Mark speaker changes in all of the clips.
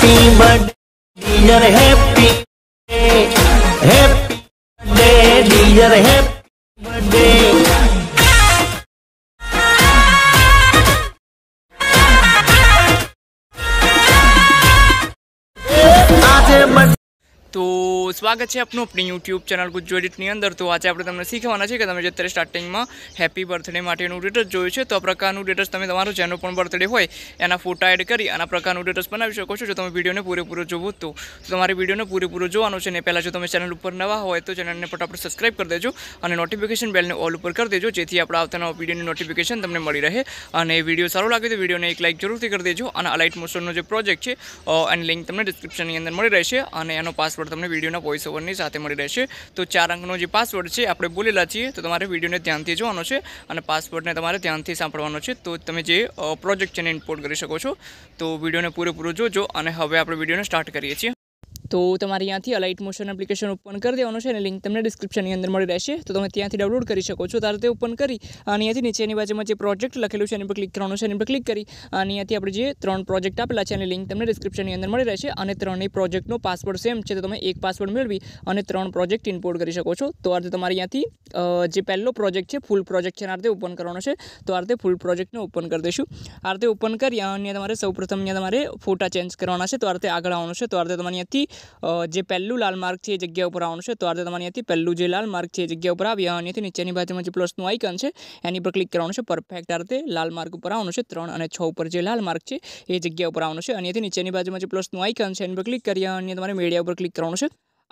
Speaker 1: happy birthday happy happy birthday डीजर happy birthday तो સ્વાગત છે આપણું આપણી યુટ્યુબ ચેનલ ગુજરાતની અંદર તો આજે આપણે તમને શીખવાના છે કે તમે જે અત્યારે સ્ટાર્ટિંગમાં હેપી બર્થડે માટેનું સ્ટેટસ જોયું છે તો આ પ્રકારનું ડેટસ તમે તમારો જેનો પણ બર્થડે હોય એના ફોટા એડ કરી અને આ પ્રકારનું સ્ટેટસ બનાવી શકો છો જો તમે વિડીયોને પૂરેપૂરો જોવો તો તમારે વિડીયોને પૂરેપૂરો જોવાનો છે ને પહેલાં જો તમે ચેનલ ઉપર નવા હોય તો ચેનલને ફટાફટ સબસ્ક્રાઈબ કરી દેજો અને નોટિફિકેશન બેલને ઓલ ઉપર કરી દેજો જેથી આપણા આવતાના વિડીયોની નોટિફિકેશન તમને મળી રહે અને વિડીયો સારો લાગે તો વિડીયોને એક લાઇક જરૂરથી કરી દેજો અને અલાઇટ મોશનનો જે પ્રોજેક્ટ છે એની લિંક તમને ડિસ્ક્રિપ્શનની અંદર મળી રહેશે અને એનો પાસવર્ડ તમને વિડીયોના તમને વોઇસ ઓવરની સાથે મળી રહેશે તો ચાર અંકનો જે પાસવર્ડ છે આપણે બોલેલા છીએ તો તમારે વિડીયોને ધ્યાનથી જોવાનો છે અને પાસવર્ડને તમારે ધ્યાનથી સાંભળવાનો છે તો તમે જે પ્રોજેક્ટ છે એને ઇમ્પોર્ટ કરી શકો છો તો વિડીયોને પૂરેપૂરો જોજો અને હવે આપણે વિડીયોને સ્ટાર્ટ કરીએ છીએ તો તમારે અહીંયાથી અલાઇટ મોશન એપ્લિકેશન ઓપન કરી દેવાનું છે અને લિંક તમને ડિસ્ક્રિપ્શનની અંદર મળી રહેશે તો તમે ત્યાંથી ડાઉનલોડ કરી શકો છો તારે તે ઓપન કરી અને અહીંયાથી નીચેની બાજુમાં જે પ્રોજેક્ટ લખેલું છે એની પર ક્લિક કરવાનું છે એની પર ક્લિક કરી અને અહીંયાથી આપણે જે ત્રણ પ્રોજેક્ટ આપેલા છે એની લિંક તમને ડિસ્ક્રિપ્શનની અંદર મળી રહેશે અને ત્રણેય પ્રોજેક્ટનો પાસવર્ડ સેમ છે તો તમે એક પાસવર્ડ મેળવી અને ત્રણ પ્રોજેક્ટ ઇમ્પોર્ટ કરી શકો છો તો આ રીતે તમારે અહીંયાથી જે પહેલો પ્રોજેક્ટ છે ફૂલ પ્રોજેક્ટ છે એના રીતે ઓપન કરવાનો છે તો આ રીતે ફૂલ પ્રોજેક્ટને ઓપન કરી દઈશું આ રીતે ઓપન કરી અને તમારે સૌ પ્રથમ અહીંયા તમારે ફોટા ચેન્જ કરવાના છે તો આ રીતે આગળ આવવાનું છે તો આ રીતે તમારે અહીંયાથી જે પહેલું લાલ માર્ક છે એ જગ્યા ઉપર આવવાનું છે તો આજે તમારી તમારે પહેલું જે લાલ માર્ક છે એ જગ્યા ઉપર આવી અહીંયાથી નીચેની બાજુમાં જે પ્લસનું આઇકન છે એની પર ક્લિક કરવાનું છે પરફેક્ટ આ રીતે લાલ માર્ક ઉપર આવવાનું છે ત્રણ અને છ ઉપર જે લાલ માર્ક છે એ જગ્યા ઉપર આવવાનું છે અહીંયાથી નીચેની બાજુમાં જે પ્લસનું આઇકન છે એની પર ક્લિક કરી અને તમારે મીડિયા ઉપર ક્લિક કરવાનું છે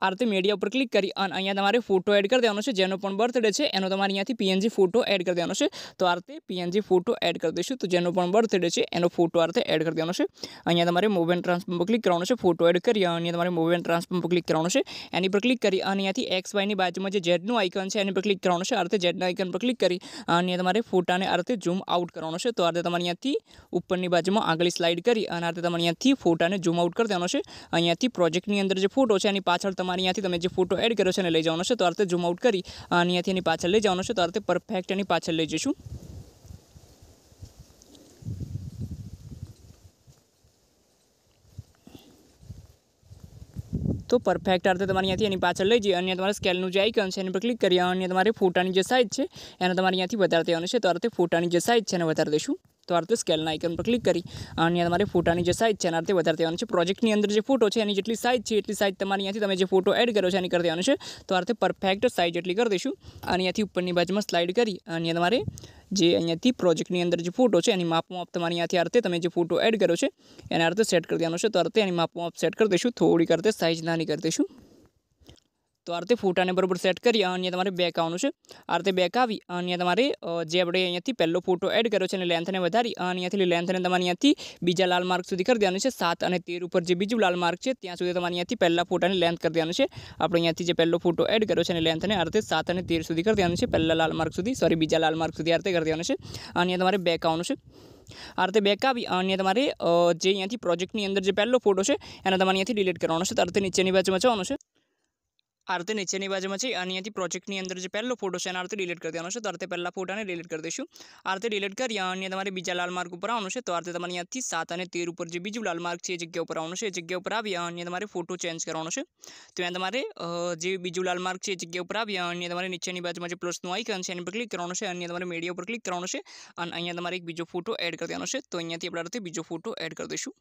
Speaker 1: આરતી મીડિયા ઉપર ક્લિક કરી અને અહીંયા તમારે ફોટો એડ કરી દેવાનો છે જેનો પણ બર્થડે છે એનો તમારે અહીંયાથી પીએનજી ફોટો એડ કરી દેવાનો છે તો આરતી પીએનજી ફોટો એડ કરી દઈશું તો જેનો પણ બર્થડે છે એનો ફોટો આરતે એડ કરી દેવાનો છે અહીંયા તમારે મૂવ એન્ડ પર ક્લિક કરવાનો છે ફોટો એડ કરી અને તમારે મૂવ એન્ડ પર ક્લિક કરવાનો છે એની પર ક્લિક કરી અને અહીંયાથી એક્સ વાયની બાજુમાં જે ઝેડનું આઇકન છે એની પર ક્લિક કરવાનું છે આરતે ઝેડના આઇકન પર ક્લિક કરી અને તમારે ફોટાને આરતે ઝૂમ આઉટ કરવાનો છે તો આરતે તમારે અહીંયાથી ઉપરની બાજુમાં આગળ સ્લાઇડ કરી અને આરતે તમારે અહીંયાથી ફોટાને ઝૂમ આઉટ કરી દેવાનો છે અહીંયાથી પ્રોજેક્ટની અંદર જે ફોટો છે એની પાછળ તમારે તમારે અહીંયાથી તમે જે ફોટો એડ કર્યો છે ને લઈ જવાનો છે તો આ રીતે ઝૂમ આઉટ કરી અને અહીંયાથી એની પાછળ લઈ જવાનો છે તો આ રીતે પરફેક્ટ એની પાછળ લઈ જઈશું તો પરફેક્ટ આ તમારે અહીંયાથી એની પાછળ લઈ જઈએ અને તમારે સ્કેલનું જે આઇકન છે એની પર ક્લિક કરીએ અને તમારી ફોટાની જે સાઇઝ છે એને તમારે અહીંયાથી વધારે દેવાનું છે તો અર્થે ફોટાની જે સાઇઝ છે એને વધારી દઈશું તો આ રીતે સ્કેલના આઇકન પર ક્લિક કરી અને તમારે ફોટાની જે સાઇઝ છે એના રીતે વધારે દેવાનું છે પ્રોજેક્ટની અંદર જે ફોટો છે એની જેટલી સાઇઝ છે એટલી સાઇઝ તમારી અહીંથી તમે જે ફોટો એડ કર્યો છે એની કરી દેવાનો છે તો આ રીતે પરફેક્ટ સાઇઝ એટલી કરી દઈશું અને અહીંયાથી ઉપરની બાજુમાં સ્લાઇડ કરી અને તમારે જે અહીંયાથી પ્રોજેક્ટની અંદર જે ફોટો છે એની માપમાં આપ તમારી અહીંયાથી આ રીતે તમે જે ફોટો એડ કર્યો છે એના અર્થે સેટ કરી દેવાનો છે તો અર્થે એની માપમાં આપ સેટ કરી દઈશું થોડીક અર્થે સાઇઝ નાની કરી દઈશું તો આ રીતે ફોટાને બરાબર સેટ કરી અને તમારે બેક આવવાનું છે આ રીતે બેક આવી અને તમારે જે આપણે અહીંયાથી પહેલો ફોટો એડ કર્યો છે અને લેન્થને વધારી અને અહીંયાથી લેન્થને તમારે અહીંયાથી બીજા લાલ માર્ક સુધી કરી દેવાનું છે સાત અને તેર ઉપર જે બીજું લાલ માર્ક છે ત્યાં સુધી તમારે અહીંયાથી પહેલાં ફોટાની લેન્થ કરી દેવાનું છે આપણે અહીંયાથી જે પહેલો ફોટો એડ કર્યો છે અને લેન્થને આ રીતે સાત અને તેર સુધી કરી દેવાનું છે પહેલાં લાલ માર્ક સુધી સોરી બીજા લાલ માર્ક સુધી આ રીતે કરી દેવાનું છે અને તમારે બેક આવવાનું છે આ રીતે બેક આવી અને તમારે જે અહીંયાથી પ્રોજેક્ટની અંદર જે પહેલો ફોટો છે એને તમારે અહીંયાથી ડિલીટ કરવાનો છે તારથી નીચેની બાજુમાં જવાનું છે આરતી નીચેની બાજુમાં છે અહીંયાથી પ્રોજેક્ટની અંદર જે પહેલો ફોટો છે એના આરતી ડિલીટ કરી દેવાનો છે તો અર્થે પહેલાં ફોટાને ડિલીટ કરી દઈશું આરતી ડિલીટ કરી અહીંયા તમારે બીજા લાલ માર્ક ઉપર આવવાનું છે તો આરતી તમારે અહીંયાથી સાત અને તેર ઉપર જે બીજું લાલ માર્ક છે એ જગ્યા ઉપર આવવાનું છે એ જગ્યા ઉપર આવી અને તમારે ફોટો ચેન્જ કરવાનો છે તો ત્યાં તમારે જે બીજું લાલ માર્ક છે એ જગ્યા ઉપર આવી અને તમારે નીચેની બાજુમાં જે પ્લસનું આઇકન છે એની પર ક્લિક કરવાનું છે અને તમારે મીડિયા ઉપર ક્લિક કરવાનું છે અને અહીંયા તમારે એક બીજો ફોટો એડ કરી દેવાનો છે તો અહીંયાથી આપણે અર્થે બીજો ફોટો એડ કરી દઈશું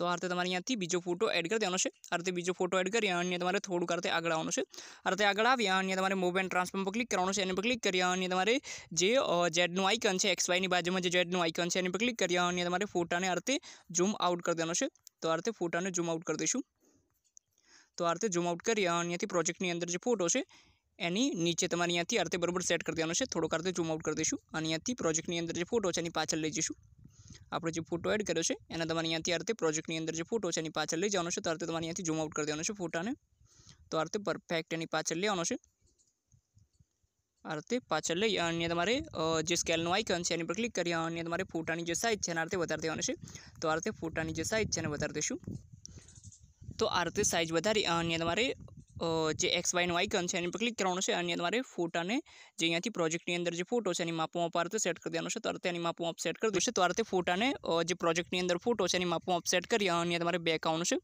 Speaker 1: તો આ રીતે તમારે અહીંયાથી બીજો ફોટો એડ કરી દેવાનો છે આ રીતે બીજો ફોટો એડ કરી અને તમારે થોડું આ આગળ આવવાનું છે આ રીતે આગળ આવ્યા અને તમારે મૂવ એન્ડ ટ્રાન્સફોર્મ પર ક્લિક કરવાનું છે એની પર ક્લિક કરી અને તમારે જે ઝેડનું આઇકન છે એક્સ વાયની બાજુમાં જે ઝેડનું આઇકન છે એની પર ક્લિક કરી અને તમારે ફોટાને આ રીતે ઝૂમ આઉટ કરી દેવાનો છે તો આ રીતે ફોટાને ઝૂમ આઉટ કરી દઈશું તો આ રીતે ઝૂમ આઉટ કરી અને અહીંયાથી પ્રોજેક્ટની અંદર જે ફોટો છે એની નીચે તમારે અહીંયાથી આ રીતે બરાબર સેટ કરી દેવાનો છે થોડોક આ રીતે ઝૂમ આઉટ કરી દઈશું અને અહીંયાથી પ્રોજેક્ટની અંદર જે ફોટો છે એની પાછળ લઈ જઈશું આપણો જે ફોટો એડ કર્યો છે એના તમારે અહીંયાથી આ રીતે પ્રોજેક્ટની અંદર જે ફોટો છે એની પાછળ લઈ જવાનો છે તો આ તમારે અહીંયાથી ઝૂમ આઉટ કરી દેવાનો છે ફોટાને તો આ રીતે પરફેક્ટ એની પાછળ લેવાનો છે આ રીતે પાછળ લઈ અને તમારે જે સ્કેલનું આઇકન છે એની પર ક્લિક કરી અને તમારે ફોટાની જે સાઇઝ છે એને આ રીતે વધારી દેવાની છે તો આ રીતે ફોટાની જે સાઇઝ છે એને વધારી દઈશું તો આ રીતે સાઇઝ વધારી અને તમારે જે એક્સ વાયનું આઇકન છે એની પર ક્લિક કરવાનું છે અને તમારે ફોટાને જે અહીંયાથી પ્રોજેક્ટની અંદર જે ફોટો છે એની માપમાં પાર સેટ કરી દેવાનો છે તરત એની માપમાં અપ કરી દેશે તો અર્થે ફોટાને જે પ્રોજેક્ટની અંદર ફોટો છે એની માપમાં અપ કરી અને તમારે બેક આવવાનું છે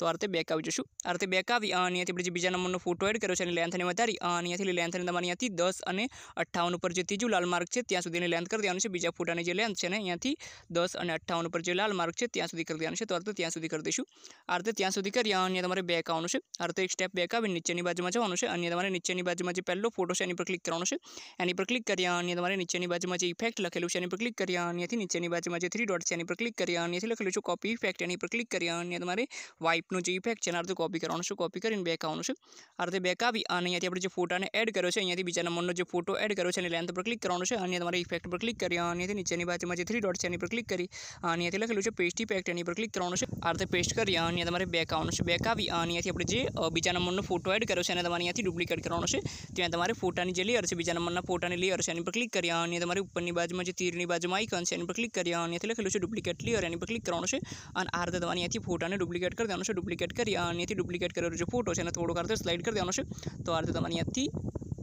Speaker 1: તો આ રીતે બેક આવી જશું આ રીતે બેક આવી અને અહીંયાથી આપણે જે બીજા નંબરનો ફોટો એડ કર્યો છે એની લેન્થને વધારી અને અહીંયાથી લેન્થને તમારે અહીંયાથી દસ અને અઠાવન ઉપર જે ત્રીજું લાલ માર્ક છે ત્યાં સુધીની લેન્થ કરી દેવાનું છે બીજા ફોટાની જે લેન્થ છે ને અહીંયાથી દસ અને અઠાવન ઉપર જે લાલ માર્ક છે ત્યાં સુધી કરી દેવાનું છે તો આ રીતે ત્યાં સુધી કરી દઈશું આ રીતે ત્યાં સુધી કરી અને તમારે બેક આવવાનું છે આ રીતે એક સ્ટેપ બેક આવી નીચેની બાજુમાં જવાનું છે અને તમારે નીચેની બાજુમાં જે પહેલો ફોટો છે એની પર ક્લિક કરવાનો છે એની પર ક્લિક કરી અને તમારે નીચેની બાજુમાં જે ઇફેક્ટ લખેલું છે એની પર ક્લિક કરી અને અહીંયાથી નીચેની બાજુમાં જે થ્રી ડોટ છે એની પર ક્લિક કરી અને અહીંયાથી લખેલું છે કોપી ઇફેક્ટ એની પર ક્લિક કરી અને તમારે વાઇપ સ્ક્રિપ્ટનો જે ઇફેક્ટ છે એને કોપી કરવાનું છે કોપી કરીને બેક આવવાનું છે આ રીતે બેક આવી અને અહીંયાથી આપણે જે ફોટાને એડ કર્યો છે અહીંયાથી બીજા નંબરનો જે ફોટો એડ કર્યો છે એની લેન્થ પર ક્લિક કરવાનું છે અને તમારે ઇફેક્ટ પર ક્લિક કરી અને નીચેની બાજુમાં જે થ્રી ડોટ છે એની પર ક્લિક કરી અને અહીંયાથી લખેલું છે પેસ્ટ ઇફેક્ટ એની પર ક્લિક કરવાનું છે આ રીતે પેસ્ટ કરી અને તમારે બેક આવવાનું છે બેક આવી અને અહીંયાથી આપણે જે બીજા નંબરનો ફોટો એડ કર્યો છે અને તમારે અહીંયાથી ડુપ્લિકેટ કરવાનું છે ત્યાં તમારે ફોટાની જે લેયર છે બીજા નંબરના ફોટાની લેયર છે એની પર ક્લિક કરી અને તમારી ઉપરની બાજુમાં જે તીરની બાજુમાં આઇકન છે એની પર ક્લિક કરી અને અહીંયાથી લખેલું છે ડુપ્લિકેટ લેયર એની પર ક્લિક કરવાનું છે અને આ રીતે તમારે અહીંયાથી ફોટાને ડુપ્લિકેટ કરી દેવાનું છે ડુપ્લિકેટ કરી અહીંયાથી ડુપ્લિકેટ કરેલો જે ફોટો છે એને થોડોક આ સ્લાઇડ કરી દેવાનો છે તો આ રીતે તમારે અહીંયાથી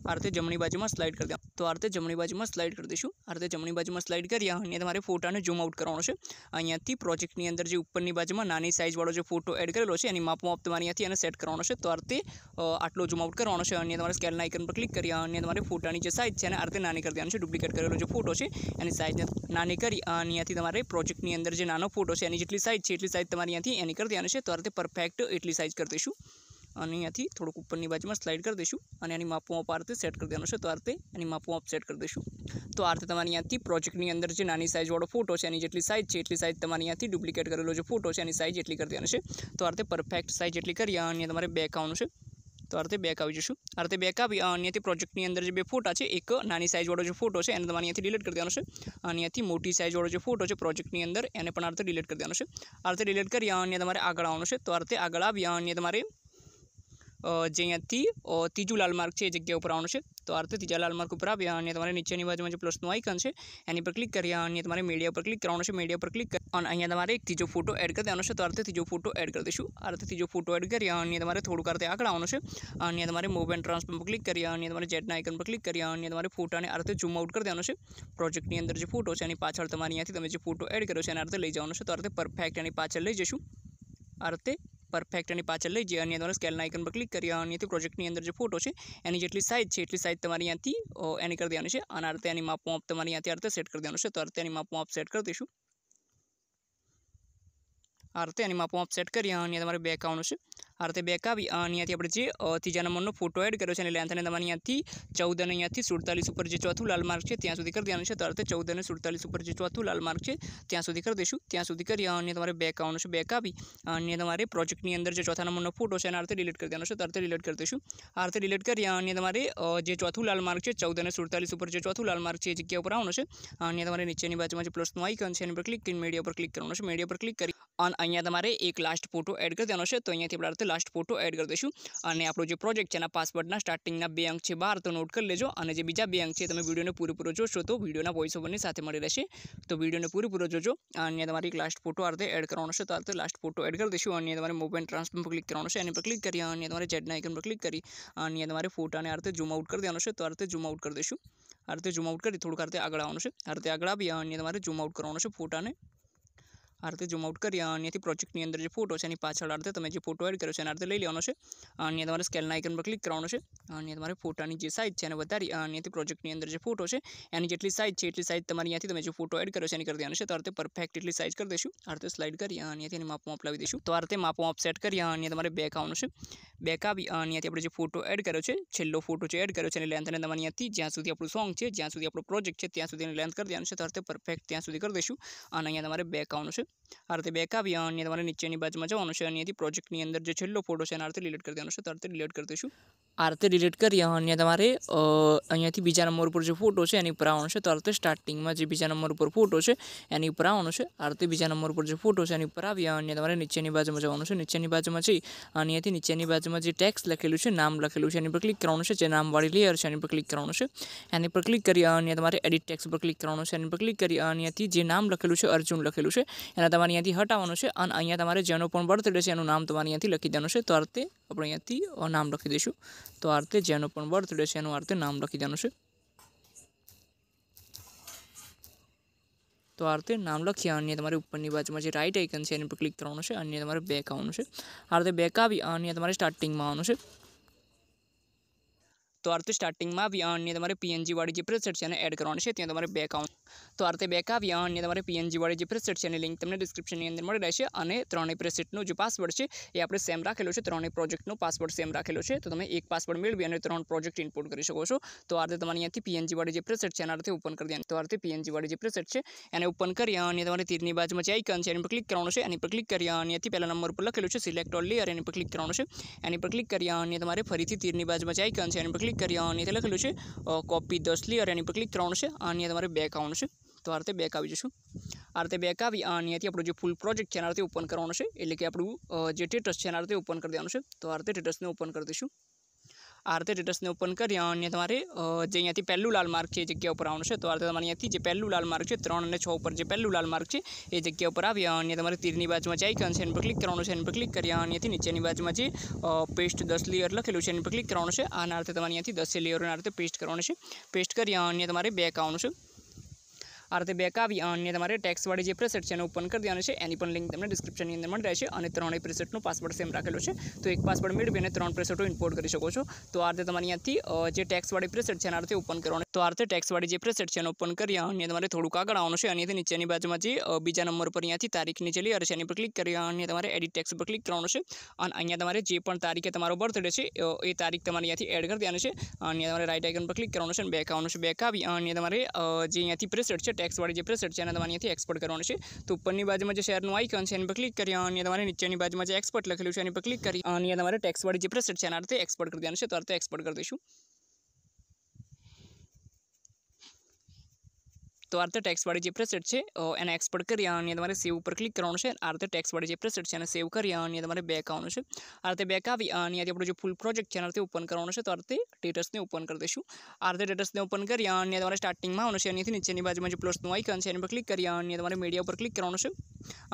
Speaker 1: આ રીતે જમણી બાજુમાં સ્લાઇડ કરી દેવા તો આ રીતે જમણી બાજુમાં સ્લાઇડ કરી દઈશું આ રીતે જમણી બાજુમાં સ્લાઇડ કરી અહીંયા તમારે ફોટાને ઝૂમ આઉટ કરવાનો છે અહીંયાથી પ્રોજેક્ટની અંદર જે ઉપરની બાજુમાં નાની સાઇઝવાળો જે ફોટો એડ કરેલો છે એની માપમાં તમારે અહીંયાથી એને સેટ કરવાનો છે તો આ રીતે આટલો ઝૂમ આઉટ કરવાનો છે અને તમારે સ્કેલના આઇકન પર ક્લિક કરી અને તમારે ફોટાની જે સાઇઝ છે એને આ રીતે નાની કરી દેવાનું છે ડુપ્લિકેટ કરેલો જે ફોટો છે એની સાઇઝને નાની કરી અહીંયાથી તમારે પ્રોજેક્ટની અંદર જે નાનો ફોટો છે એની જેટલી સાઇઝ છે એટલી સાઇઝ તમારે અહીંયાથી એની કરી દેવાની છે તો આ રીતે પરફેક્ટ એટલી સાઇઝ કરી દઈશું અને અહીંયાથી થોડુંક ઉપરની બાજુમાં સ્લાઇડ કરી દઈશું અને એની માપો આપ આ રીતે સેટ કરી દેવાનું છે તો આ રીતે એની માપો આપ સેટ કરી દઈશું તો આ રીતે તમારે અહીંયાથી પ્રોજેક્ટની અંદર જે નાની સાઇઝવાળો ફોટો છે એની જેટલી સાઇઝ છે એટલી સાઇઝ તમારી અહીંયાથી ડુપ્લિકેટ કરેલો જે ફોટો છે એની સાઇઝ એટલી કરી દેવાનો છે તો આ રીતે પરફેક્ટ સાઇઝ એટલી કરી અને તમારે બેક આવવાનું છે તો આ રીતે બેક આવી જશું આ રીતે બેક આવી અહીંયાથી પ્રોજેક્ટની અંદર જે બે ફોટા છે એક નાની સાઇઝવાળો જે ફોટો છે એને તમારે અહીંયાથી ડિલીટ કરી દેવાનો છે અહીંયાથી મોટી સાઇઝવાળો જે ફોટો છે પ્રોજેક્ટની અંદર એને પણ આ રીતે ડિલીટ કરી દેવાનો છે આ રીતે ડિલીટ કરી અહીંયા તમારે આગળ આવવાનું છે તો આ રીતે આગળ આવી અહીંયા તમારે જે અહીંયાથી ત્રીજું લાલ માર્ક છે એ જગ્યા ઉપર આવવાનું છે તો આ રીતે ત્રીજા લાલ માર્ક ઉપર આવ્યા અને તમારે નીચેની બાજુમાં જે પ્લસનું આઇકન છે એની પર ક્લિક કરી અને તમારે મીડિયા પર ક્લિક કરવાનું છે મીડિયા પર ક્લિક અને અહીંયા તમારે એક ત્રીજો ફોટો એડ કરી દેવાનો છે તો આ રીતે ત્રીજો ફોટો એડ કરી દઈશું આ રીતે ત્રીજો ફોટો એડ કરી અને તમારે થોડુંક આ રીતે આગળ આવવાનું છે અને તમારે મૂવ એન્ડ ટ્રાન્સફર પર ક્લિક કરી અને તમારે જેટના આઇકન પર ક્લિક કરી અને તમારે ફોટાને આ રીતે ઝૂમ આઉટ કરી દેવાનો છે પ્રોજેક્ટની અંદર જે ફોટો છે એની પાછળ તમારે અહીંયાથી તમે જે ફોટો એડ કર્યો છે એના રીતે લઈ જવાનો છે તો આ રીતે પરફેક્ટ એની પાછળ લઈ જશું આ રીતે પરફેક્ટની પાછળ લઈ જઈએ અને દ્વારા સ્કેલના આઇકન પર ક્લિક કરી અહીંયાથી પ્રોજેક્ટની અંદર જે ફોટો છે એની જેટલી સાઇઝ છે એટલી સાઇઝ તમારે અહીંયાથી એની કરી દેવાની છે અને આ એની માપ માપ તમારે અહીંયાથી અર્થે સેટ કરી દેવાનું છે તો અર્થે એની માપ માપ સેટ કરી દઈશું આ રીતે એની માપ માપ સેટ કરી અને તમારે બેક આવવાનું છે આ રીતે બેક આવી અહીંયાથી આપણે જે ત્રીજા નંબરનો ફોટો એડ કર્યો છે અને લેન્થ અને તમારે અહીંયાથી ચૌદ અને અહીંયાથી સુડતાલીસ ઉપર જે ચોથું લાલ માર્ક છે ત્યાં સુધી કરી દેવાનું છે તો અર્થે ચૌદ અને સુડતાલીસ ઉપર જે ચોથું લાલ માર્ક છે ત્યાં સુધી કરી દઈશું ત્યાં સુધી કરી અને તમારે બેક આવવાનું છે બેક આવી અને તમારે પ્રોજેક્ટની અંદર જે ચોથા નંબરનો ફોટો છે એના અર્થે ડિલીટ કરી દેવાનો છે તો અર્થે ડિલીટ કરી દઈશું આ અર્થે ડિલીટ કરી અને તમારે જે ચોથું લાલ માર્ક છે ચૌદ અને સુડતાલીસ ઉપર જે ચોથું લાલ માર્ક છે એ જગ્યા ઉપર આવવાનું છે અને તમારે નીચેની બાજુમાં જે પ્લસનું આઇકન છે એની પર ક્લિક કરીને મીડિયા પર ક્લિક કરવાનું છે મીડિયા પર ક્લિક કરી અને અહીંયા તમારે એક લાસ્ટ ફોટો એડ કરી દેવાનો છે તો અહીંયાથી આપણે લાસ્ટ ફોટો એડ કરી દઈશું અને આપણો જે પ્રોજેક્ટ છે એના પાસવર્ડના સ્ટાર્ટિંગના બે અંક છે બહાર તો નોટ કરી લેજો અને જે બીજા બે અંક છે તમે વિડીયોને પૂરેપૂરો જોશો તો વિડીયોના વોઇસ ઓવરની સાથે મળી રહેશે તો વિડીયોને પૂરેપૂરો જોજો અને તમારી એક લાસ્ટ ફોટો આ રીતે એડ કરવાનો છે તો આ રીતે લાસ્ટ ફોટો એડ કરી દઈશું અને તમારે મોબાઈલ ટ્રાન્સફર પર ક્લિક કરવાનો છે એની પર ક્લિક કરી અને તમારે જેડના આઇકન પર ક્લિક કરી અને તમારે ફોટાને આ રીતે ઝૂમ આઉટ કરી દેવાનો છે તો આ રીતે ઝૂમ આઉટ કરી દઈશું આ રીતે ઝૂમ આઉટ કરી થોડુંક આ રીતે આગળ આવવાનું છે આ રીતે આગળ આવી અને તમારે ઝૂમ આઉટ કરવાનો છે ફોટાને આ રીતે ઝૂમ આઉટ કરી અને અહીંયાથી પ્રોજેક્ટની અંદર જે ફોટો છે એની પાછળ આ રીતે તમે જે ફોટો એડ કર્યો છે એના રીતે લઈ લેવાનો છે અને તમારે સ્કેલના આઇકન પર ક્લિક કરવાનો છે અને તમારે ફોટાની જે સાઇઝ છે એને વધારી અને અહીંયાથી પ્રોજેક્ટની અંદર જે ફોટો છે એની જેટલી સાઇઝ છે એટલી સાઇઝ તમારી અહીંયાથી તમે જે ફોટો એડ કર્યો છે એની કરી દેવાનો છે તો આ રીતે પરફેક્ટ એટલી સાઇઝ કરી દેશું આ રીતે સ્લાઇડ કરી અને અહીંયાથી એને માપમાં અપલાવી દઈશું તો આ રીતે માપમાં અપ સેટ કરી અને તમારે બેક આવવાનું છે બેક આવી અને અહીંયાથી આપણે જે ફોટો એડ કર્યો છે છેલ્લો ફોટો જે એડ કર્યો છે એની લેન્થ અને તમારી અહીંયાથી જ્યાં સુધી આપણું સોંગ છે જ્યાં સુધી આપણો પ્રોજેક્ટ છે ત્યાં સુધી એની લેન્થ કરી દેવાનું છે તો આ રીતે પરફેક્ટ ત્યાં સુધી કરી દઈશું અને અહીંયા તમારે બેક આવવાનું છે આ રીતે બેક અને તમારે નીચેની બાજુમાં જવાનું છે અને પ્રોજેક્ટની અંદર જે છેલ્લો ફોટો છે એના અર્થે ડિલીટ કરી દેવાનો છે તરત ડિલીટ કરી દઈશું આરતે ડિલીટ કરી અને તમારે અહીંયાથી બીજા નંબર ઉપર જે ફોટો છે એની ઉપર આવવાનો છે તો આરતે સ્ટાર્ટિંગમાં જે બીજા નંબર ઉપર ફોટો છે એની ઉપર આવવાનો છે આરતે બીજા નંબર ઉપર જે ફોટો છે એની ઉપર આવી અને તમારે નીચેની બાજુમાં જવાનું છે નીચેની બાજુમાં જઈ અહીંયાથી નીચેની બાજુમાં જે ટેક્સ લખેલું છે નામ લખેલું છે એની પર ક્લિક કરવાનું છે જે નામવાળી લેયર છે એની પર ક્લિક કરવાનું છે એની પર ક્લિક કરી અને તમારે એડિટ ટેક્સ પર ક્લિક કરવાનું છે એની પર ક્લિક કરી અહીંયાથી જે નામ લખેલું છે અર્જુન લખેલું છે એના તમારે અહીંયાથી હટાવવાનું છે અને અહીંયા તમારે જેનો પણ બર્થડે છે એનું નામ તમારે અહીંયાથી લખી દેવાનું છે તો આ રીતે આપણે અહીંયાથી નામ લખી દઈશું તો આરતે રીતે જેનો પણ બર્થડે છે એનું આ નામ લખી દેવાનું છે તો આ નામ લખ્યા અને તમારે ઉપરની બાજુમાં જે રાઇટ આઇકન છે એની પર ક્લિક કરવાનું છે અને તમારે બેક આવવાનું છે આ રીતે બેક આવી અને તમારે સ્ટાર્ટિંગમાં આવવાનું છે તો આ રીતે સ્ટાર્ટિંગમાં આવી અને તમારે પીએનજીવાળી જે પ્રેસેટ છે એને એડ કરવાની છે ત્યાં તમારે બેકાઉન્ટ તો આ રીતે બેક આવી અને તમારે પીએનજીવાળી જે પ્રેસેટ છે એની લિંક તમને ડિસ્ક્રિપ્શનની અંદર મળી રહેશે અને ત્રણેય પ્રેસેટનો જે પાસવર્ડ છે એ આપણે સેમ રાખેલો છે ત્રણેય પ્રોજેક્ટનો પાસવર્ડ સેમ રાખેલો છે તો તમે એક પાસવર્ડ મેળવી અને ત્રણ પ્રોજેક્ટ ઇનપુટ કરી શકો છો તો આ રીતે તમારે અહીંયાથી પીએનજીવાળી જે પ્રેસેટ છે એના રીતે ઓપન કરી દેવાનું તો આ રીતે પીએનજીવાળી જે પ્રેસેટ છે એને ઓપન કરી અને તમારી તીરની બાજુમાં જે આઇકન છે એની પર ક્લિક કરવાનું છે એની પર ક્લિક કરી અને અહીંયાથી પહેલા નંબર પર લખેલું છે સિલેક્ટ ઓલ લેયર એની પર ક્લિક કરવાનું છે એની પર ક્લિક કરી અને તમારે ફરીથી તીરની બાજુમાં જે આઇકન છે એની પર ક્લિક ક્લિક કરી આની લખેલું છે કોપી દસ લી એની પર ક્લિક કરવાનું છે આની તમારે બેક આવવાનું છે તો આ રીતે બેક આવી જશું આ રીતે બેક આવી અહીંયાથી આપણું જે ફૂલ પ્રોજેક્ટ છે એના રીતે ઓપન કરવાનો છે એટલે કે આપણું જે ટેટસ છે એના રીતે ઓપન કરી દેવાનું છે તો આ રીતે ટેટસને ઓપન કરી દઈશું આ રીતે ટેટસને ઓપન કરી અને તમારે જે અહીંયાથી પહેલું લાલ માર્ક છે એ જગ્યા ઉપર આવવાનું છે તો આ રીતે તમારે અહીંયાથી જે પહેલું લાલ માર્ક છે ત્રણ અને છ ઉપર જે પહેલું લાલ માર્ક છે એ જગ્યા ઉપર આવી અને તમારે તીરની બાજુમાં જે આઇકન છે એના પર ક્લિક કરવાનું છે એના પર ક્લિક કરી અહીંયાથી નીચેની બાજુમાં જે પેસ્ટ દસ લેયર લખેલું છે એના પર ક્લિક કરવાનું છે આના અર્થે તમારે અહીંયાથી દસે લેયરોના અર્થે પેસ્ટ કરવાનું છે પેસ્ટ કરી અને તમારે બેક આવવાનું છે આ રીતે બેક આવી અને તમારે ટેક્સવાળી જે પ્રેસેટ છે એને ઓપન કરી દેવાનું છે એની પણ લિંક તમને ડિસ્ક્રિપ્શનની અંદર મળી રહેશે અને ત્રણેય પ્રેસેટનો પાસવર્ડ સેમ રાખેલો છે તો એક પાસવર્ડ મેળવી અને ત્રણ પ્રેસેટો ઇમ્પોર્ટ કરી શકો છો તો આ રીતે તમારે અહીંયાથી જે ટેક્સવાળી પ્રેસેટ છે એના રીતે ઓપન કરવાનું તો આ રીતે ટેક્સવાળી જે પ્રેસેટ છે એને ઓપન કરી અને તમારે થોડુંક આગળ આવવાનું છે અને નીચેની બાજુમાં જે બીજા નંબર પર અહીંયાથી તારીખ નીચે લેયર એની પર ક્લિક કરી અને તમારે એડિટ ટેક્સ પર ક્લિક કરવાનું છે અને અહીંયા તમારે જે પણ તારીખે તમારો બર્થડે છે એ તારીખ તમારે અહીંયાથી એડ કરી દેવાનું છે અને તમારે રાઇટ આઇકન પર ક્લિક કરવાનું છે અને બેક આવવાનું છે બેક આવી અને તમારે જે અહીંયાથી પ્રેસેટ છે ટેક્સવાળી જે પ્રેસેટ છે એને તમારે અહીંયાથી એક્સપોર્ટ કરવાનું છે તો ઉપરની બાજુમાં જે શેરનું આઇકન છે એની પર ક્લિક કરી અને તમારે નીચેની બાજુમાં જે એક્સપોર્ટ લખેલું છે એની પર ક્લિક કરી અને તમારે ટેક્સવાળી જે પ્રેસેટ છે એના અર્થે એક્સપોર્ટ કરી દેવાનું છે તો અર્થે એક્સપોર્ટ કરી દઈશું તો આ રીતે ટેક્સવાળી જે પ્રેસેટ છે એને એક્સપોર્ટ કરી અને તમારે સેવ ઉપર ક્લિક કરવાનું છે આ રીતે ટેક્સવાળી જે પ્રેસેટ છે એને સેવ કરી અને તમારે બેક આવવાનું છે આ રીતે બેક આવી અને અહીંયાથી આપણો જે ફૂલ પ્રોજેક્ટ છે એના રીતે ઓપન કરવાનું છે તો આ રીતે ડેટસને ઓપન કરી દઈશું આ રીતે ડેટસને ઓપન કરી અને તમારે સ્ટાર્ટિંગમાં આવવાનું છે અહીંયાથી નીચેની બાજુમાં જે પ્લસનું આઇકન છે એની પર ક્લિક કરી અને તમારે મીડિયા ઉપર ક્લિક કરવાનું છે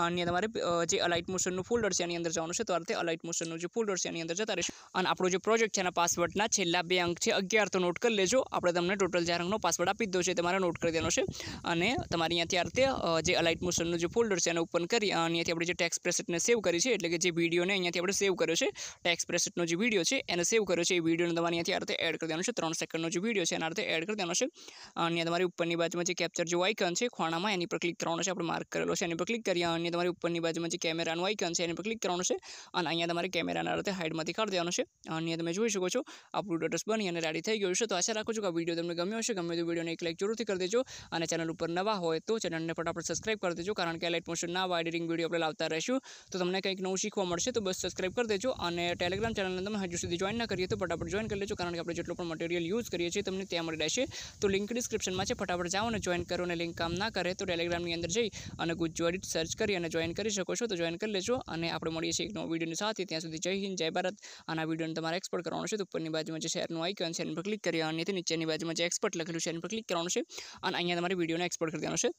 Speaker 1: અને તમારે જે અલાઇટ મોશનનું ફોલ્ડર છે એની અંદર જવાનું છે તો આ રીતે અલાઇટ મોશનનું જે ફોલ્ડર છે એની અંદર જતા રહેશે અને આપણો જે પ્રોજેક્ટ છે એના પાસવર્ડના છેલ્લા બે અંક છે અગિયાર તો નોટ કરી લેજો આપણે તમને ટોટલ ચાર અંકનો પાસવર્ડ આપી દીધો છે તમારે નોટ કરી દેવાનો છે અને તમારે અહીંયાથી આ જે અલાઇટ મોશનનું જે ફોલ્ડર છે એને ઓપન કરી અને અહીંયાથી આપણે જે ટેક્સ પ્રેસેટને સેવ કરી છે એટલે કે જે વિડીયોને અહીંયાથી આપણે સેવ કર્યો છે ટેક્સ પ્રેસેટનો જે વિડીયો છે એને સેવ કર્યો છે એ વિડીયોને તમારે અહીંયાથી આ એડ કરી દેવાનો છે ત્રણ સેકન્ડનો જે વિડીયો છે એના રીતે એડ કરી દેવાનો છે અને તમારી ઉપરની બાજુમાં જે કેપ્ચર જે આઇકન છે ખોણામાં એની પર ક્લિક કરવાનો છે આપણે માર્ક કરેલો છે એની પર ક્લિક કરી અહીંયા તમારી ઉપરની બાજુમાં જે કેમેરાનું આઇકન છે એને પર ક્લિક કરવાનું છે અને અહીંયા તમારે કેમેરાના રીતે હાઇડમાંથી કાઢી દેવાનું છે અને અહીંયા તમે જોઈ શકો છો આપણું ડોટસ બની અને રેડી થઈ ગયું છે તો આશા રાખું છું કે આ વિડીયો તમને ગમ્યો હશે ગમે તો વિડીયોને એક લાઇક જરૂરથી કરી દેજો અને ચેનલ ઉપર નવા હોય તો ચેનલને ફટાફટ સબસ્ક્રાઇબ કરી દેજો કારણ કે આ લાઇટ મોશન નવા એડિટિંગ વિડીયો આપણે લાવતા રહીશું તો તમને કંઈક નવું શીખવા મળશે તો બસ સબસ્ક્રાઇબ કરી દેજો અને ટેલિગ્રામ ચેનલને તમે હજુ સુધી જોઈન ના કરીએ તો ફટાફટ જોઈન કરી લેજો કારણ કે આપણે જેટલું પણ મટીરિયલ યુઝ કરીએ છીએ તમને ત્યાં મળી રહેશે તો લિંક ડિસ્ક્રિપ્શનમાં છે ફટાફટ જાઓ અને જોઈન કરો અને લિંક કામ ના કરે તો ટેલિગ્રામની અંદર જઈ અને ગુજ્જુ સર્ચ સર્ચ કરી અને જોઈન કરી શકો છો તો જોઈન કરી લેજો અને આપણે મળીએ છીએ એક નવો વિડીયોની સાથે ત્યાં સુધી જય હિન્દ જય ભારત અને વિડીયોને તમારે એક્સપોર્ટ કરવાનો છે તો ઉપરની બાજુમાં જે શેરનું આઇકન છે એની પર ક્લિક કરી અને નીચેની બાજુમાં જે એક્સપોર્ટ લખેલું છે એની પર ક્લિક કરવાનું છે અને અહીંયા તમારે વિડીયોને એક્સપોર્ટ કરી દેવાનો છે